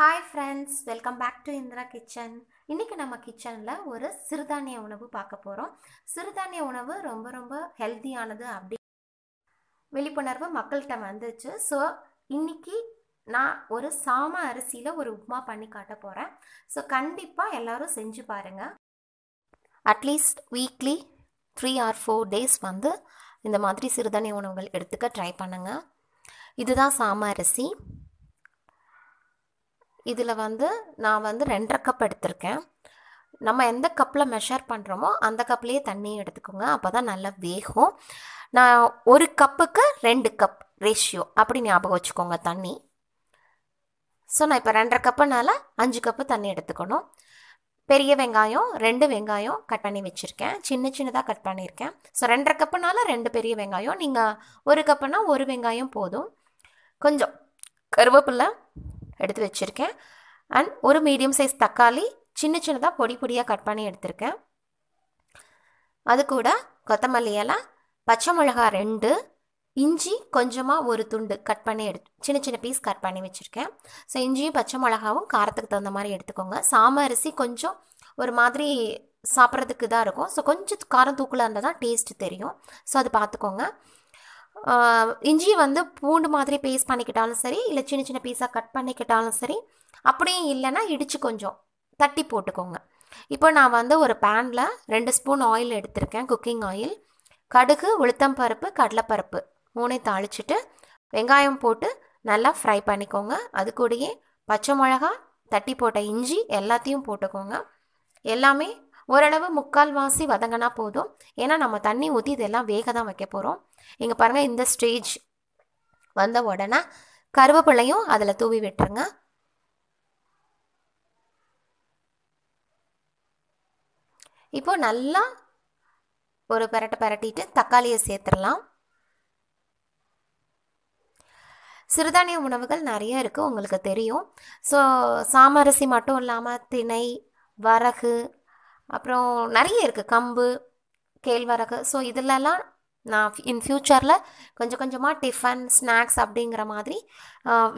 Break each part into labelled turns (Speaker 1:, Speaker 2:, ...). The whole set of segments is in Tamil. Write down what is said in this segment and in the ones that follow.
Speaker 1: hi friends welcome back to Indira kitchen இன்றைக்கி நம்ம கிச்சனில் ஒரு சிறுதானிய உணவு பார்க்க போகிறோம் சிறுதானிய உணவு ரொம்ப ரொம்ப ஹெல்த்தியானது அப்படி விழிப்புணர்வு மக்கள்கிட்ட வந்துச்சு ஸோ இன்றைக்கி நான் ஒரு சாம அரிசியில் ஒரு உப்புமா பண்ணி காட்ட போகிறேன் ஸோ கண்டிப்பாக எல்லோரும் செஞ்சு பாருங்கள் at least weekly three or four days வந்து இந்த மாதிரி சிறுதானிய உணவுகள் எடுத்துக்க ட்ரை பண்ணுங்கள் இதுதான் சாம அரிசி இதில் வந்து நான் வந்து ரெண்டரை கப் எடுத்திருக்கேன் நம்ம எந்த கப்பில் மெஷர் பண்ணுறோமோ அந்த கப்லேயே தண்ணியை எடுத்துக்கோங்க அப்போ தான் நல்லா வேகும் நான் ஒரு கப்புக்கு ரெண்டு கப் ரேஷியோ அப்படி ஞாபகம் வச்சுக்கோங்க தண்ணி ஸோ நான் இப்போ ரெண்டரை கப்புனால அஞ்சு கப்பு தண்ணி எடுத்துக்கணும் பெரிய வெங்காயம் ரெண்டு வெங்காயம் கட் பண்ணி வச்சுருக்கேன் சின்ன சின்னதாக கட் பண்ணியிருக்கேன் ஸோ ரெண்டரை கப்புனால ரெண்டு பெரிய வெங்காயம் நீங்கள் ஒரு கப்புனா ஒரு வெங்காயம் போதும் கொஞ்சம் கருவேப்பில்லை எடுத்து வச்சுருக்கேன் அண்ட் ஒரு மீடியம் சைஸ் தக்காளி சின்ன சின்னதாக பொடி பொடியாக கட் பண்ணி எடுத்திருக்கேன் அது கூட கொத்தமல்லி இலை பச்சை மிளகா ரெண்டு இஞ்சி கொஞ்சமாக ஒரு துண்டு கட் பண்ணி எடுத்து சின்ன சின்ன பீஸ் கட் பண்ணி வச்சுருக்கேன் ஸோ இஞ்சியும் பச்சை மிளகாவும் காரத்துக்கு தகுந்த மாதிரி எடுத்துக்கோங்க சாமரிசி கொஞ்சம் ஒரு மாதிரி சாப்பிட்றதுக்கு தான் இருக்கும் ஸோ கொஞ்சம் காரம் தூக்கலாக இருந்தால் தான் டேஸ்ட் தெரியும் ஸோ அது பார்த்துக்கோங்க இஞ்சி வந்து பூண்டு மாதிரி பேஸ்ட் பண்ணிக்கிட்டாலும் சரி இல்லை சின்ன சின்ன பீஸாக கட் பண்ணிக்கிட்டாலும் சரி அப்படியும் இல்லைன்னா இடித்து கொஞ்சம் தட்டி போட்டுக்கோங்க இப்போ நான் வந்து ஒரு பேனில் ரெண்டு ஸ்பூன் ஆயில் எடுத்திருக்கேன் குக்கிங் ஆயில் கடுகு உளுத்தம் பருப்பு கடலைப்பருப்பு மூணையும் தாளிச்சிட்டு வெங்காயம் போட்டு நல்லா ஃப்ரை பண்ணிக்கோங்க அது கூடயே பச்சை மிளகா தட்டி போட்ட இஞ்சி எல்லாத்தையும் போட்டுக்கோங்க எல்லாமே ஓரளவு முக்கால் வாசி வதங்கினா போதும் ஏன்னா நம்ம தண்ணி ஊற்றி இதெல்லாம் வேக தான் வைக்க போகிறோம் இங்கே பாருங்கள் இந்த ஸ்டேஜ் வந்த உடனே கருவேப்பிள்ளையும் அதில் தூவி விட்டுருங்க இப்போ நல்லா ஒரு பரட்டை பரட்டிட்டு தக்காளியை சேர்த்துடலாம் சிறுதானிய உணவுகள் நிறைய இருக்குது உங்களுக்கு தெரியும் ஸோ சாமரிசி மட்டும் இல்லாமல் திணை வரகு அப்புறம் நிறைய இருக்குது கம்பு கேழ்வரகு ஸோ இதிலெல்லாம் நான் இன் ஃப்யூச்சரில் கொஞ்சம் கொஞ்சமாக டிஃபன் ஸ்நாக்ஸ் அப்படிங்கிற மாதிரி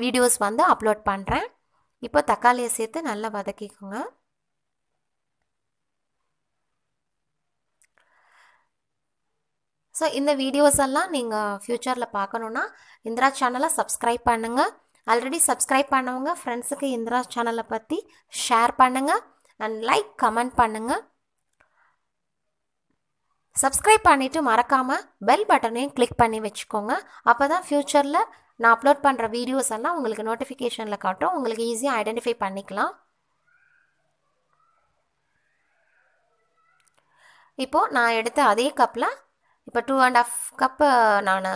Speaker 1: வீடியோஸ் வந்து அப்லோட் பண்ணுறேன் இப்போ தக்காளியை சேர்த்து நல்லா வதக்கிக்கோங்க ஸோ இந்த வீடியோஸ் எல்லாம் நீங்கள் ஃப்யூச்சரில் பார்க்கணுன்னா இந்திரா சேனலை சப்ஸ்கிரைப் பண்ணுங்கள் ஆல்ரெடி சப்ஸ்கிரைப் பண்ணவங்க ஃப்ரெண்ட்ஸுக்கு இந்திரா சேனலை பற்றி ஷேர் பண்ணுங்கள் அண்ட் லைக் கமெண்ட் பண்ணுங்கள் சப்ஸ்கிரைப் பண்ணிவிட்டு மறக்காமல் பெல் பட்டனையும் கிளிக் பண்ணி வச்சுக்கோங்க அப்போ தான் ஃப்யூச்சரில் நான் அப்லோட் பண்ணுற வீடியோஸ் எல்லாம் உங்களுக்கு நோட்டிஃபிகேஷனில் காட்டும் உங்களுக்கு ஈஸியாக ஐடென்டிஃபை பண்ணிக்கலாம் இப்போது நான் எடுத்த அதே கப்பில் இப்போ டூ அண்ட் ஆஃப் கப்பு நான்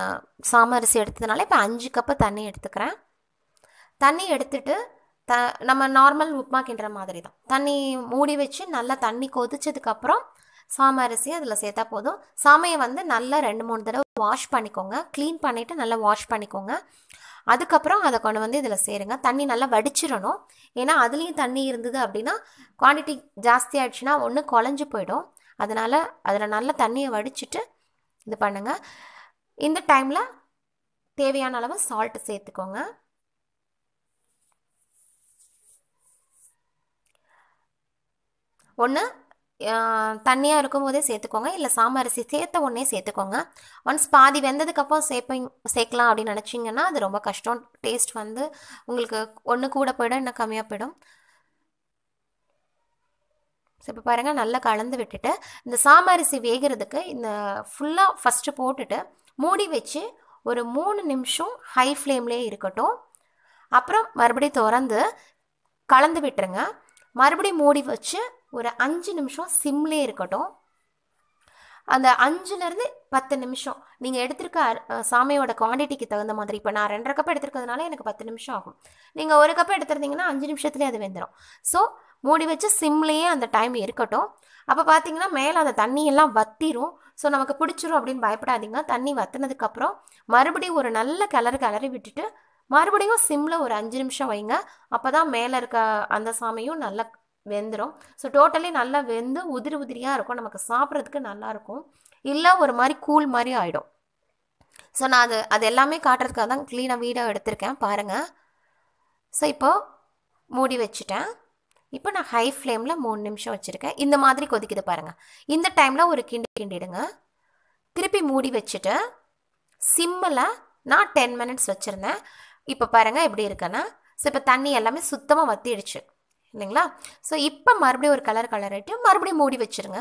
Speaker 1: சாமரிசி எடுத்ததுனால இப்போ அஞ்சு கப்பு தண்ணி எடுத்துக்கிறேன் தண்ணி எடுத்துட்டு த நம்ம நார்மல் உப்புமா கிண்டுற மாதிரி தான் தண்ணி மூடி வச்சு நல்லா தண்ணி கொதிச்சதுக்கப்புறம் சாம அதில் சேர்த்தா போதும் சாமையை வந்து நல்லா ரெண்டு மூணு தடவை வாஷ் பண்ணிக்கோங்க க்ளீன் பண்ணிவிட்டு நல்லா வாஷ் பண்ணிக்கோங்க அதுக்கப்புறம் அதை கொண்டு வந்து இதில் சேருங்க தண்ணி நல்லா வடிச்சிடணும் ஏன்னா அதுலேயும் தண்ணி இருந்தது அப்படின்னா குவான்டிட்டி ஜாஸ்தி ஆயிடுச்சுன்னா ஒன்று குழஞ்சி போயிடும் அதனால் அதில் நல்லா தண்ணியை வடிச்சிட்டு இது பண்ணுங்கள் இந்த டைமில் தேவையான அளவு சால்ட்டு சேர்த்துக்கோங்க ஒன்று தண்ணியாக இருக்கும் போதே சேர்த்துக்கோங்க இல்லை சாம அரிசி சேர்த்த உடனே சேர்த்துக்கோங்க ஒன்ஸ் பாதி வெந்ததுக்கப்புறம் சேர்ப்பிங் சேர்க்கலாம் அப்படின்னு நினச்சிங்கன்னா அது ரொம்ப கஷ்டம் டேஸ்ட் வந்து உங்களுக்கு ஒன்று கூட போயிடும் இன்னும் கம்மியாக போயிடும் ஸோ இப்போ பாருங்கள் நல்லா கலந்து விட்டுட்டு இந்த சாமரிசி வேகிறதுக்கு இந்த ஃபுல்லாக ஃபஸ்ட்டு போட்டுட்டு மூடி வச்சு ஒரு மூணு நிமிஷம் ஹை ஃப்ளேம்லேயே இருக்கட்டும் அப்புறம் மறுபடியும் திறந்து கலந்து விட்டுருங்க மறுபடியும் மூடி வச்சு ஒரு அஞ்சு நிமிஷம் சிம்லே இருக்கட்டும் அந்த அஞ்சுலேருந்து பத்து நிமிஷம் நீங்கள் எடுத்திருக்க சாமியோட குவான்டிட்டிக்கு தகுந்த மாதிரி இப்போ நான் ரெண்டரை கப் எடுத்துருக்கிறதுனால எனக்கு பத்து நிமிஷம் ஆகும் நீங்கள் ஒரு கப் எடுத்துருந்தீங்கன்னா அஞ்சு நிமிஷத்துலேயே அது வெந்துடும் ஸோ மூடி வச்சு சிம்லேயே அந்த டைம் இருக்கட்டும் அப்போ பார்த்தீங்கன்னா மேலே அந்த தண்ணியெல்லாம் வத்திரும் ஸோ நமக்கு பிடிச்சிரும் அப்படின்னு பயப்படாதீங்க தண்ணி வத்தினதுக்கப்புறம் மறுபடியும் ஒரு நல்ல கிளறு கிளறி விட்டுட்டு மறுபடியும் சிம்மில் ஒரு அஞ்சு நிமிஷம் வைங்க அப்போ தான் மேலே இருக்க அந்த சாமியும் நல்லா வெந்துடும் ஸோ டோட்டலி நல்லா வெந்து உதிரி உதிரியாக இருக்கும் நமக்கு சாப்பிட்றதுக்கு நல்லாயிருக்கும் இல்லை ஒரு மாதிரி கூழ் மாதிரி ஆகிடும் ஸோ நான் அது அது எல்லாமே காட்டுறதுக்காக தான் க்ளீனாக வீடியோ எடுத்திருக்கேன் பாருங்கள் ஸோ இப்போது மூடி வச்சுட்டேன் இப்போ நான் ஹை ஃப்ளேமில் மூணு நிமிஷம் வச்சுருக்கேன் இந்த மாதிரி கொதிக்குது பாருங்கள் இந்த டைமில் ஒரு கிண்டி கிண்டிடுங்க திருப்பி மூடி வச்சுட்டு சிம்மில் நான் டென் மினிட்ஸ் வச்சுருந்தேன் இப்போ பாருங்கள் எப்படி இருக்குன்னா ஸோ இப்போ தண்ணி எல்லாமே சுத்தமாக வத்திடுச்சு இல்லைங்களா ஸோ இப்போ மறுபடியும் ஒரு கலர் கலரிட்டு மறுபடியும் மூடி வச்சுருங்க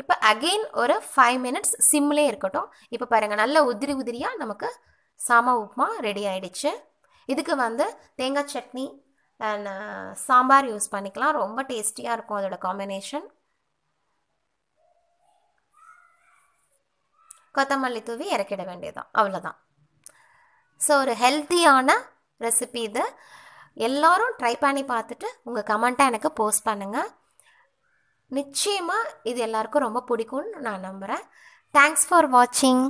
Speaker 1: இப்போ அகெயின் ஒரு ஃபைவ் மினிட்ஸ் சிம்லே இருக்கட்டும் இப்போ பாருங்கள் நல்ல உதிரி உதிரியாக நமக்கு சாமா உப்புமா ரெடி ஆகிடுச்சு இதுக்கு வந்து தேங்காய் chutney and uh, sambar use பண்ணிக்கலாம் ரொம்ப டேஸ்டியாக இருக்கும் அதோட காம்பினேஷன் கொத்தமல்லி தூவி இறக்கிட வேண்டியதுதான் அவ்வளோதான் ஸோ ஒரு ஹெல்த்தியான ரெசிபி இது எல்லோரும் ட்ரை பண்ணி பார்த்துட்டு உங்கள் கமெண்ட்டை எனக்கு போஸ்ட் பண்ணுங்கள் நிச்சயமாக இது எல்லாருக்கும் ரொம்ப பிடிக்கும்னு நான் நம்புகிறேன் தேங்க்ஸ் ஃபார் வாட்சிங்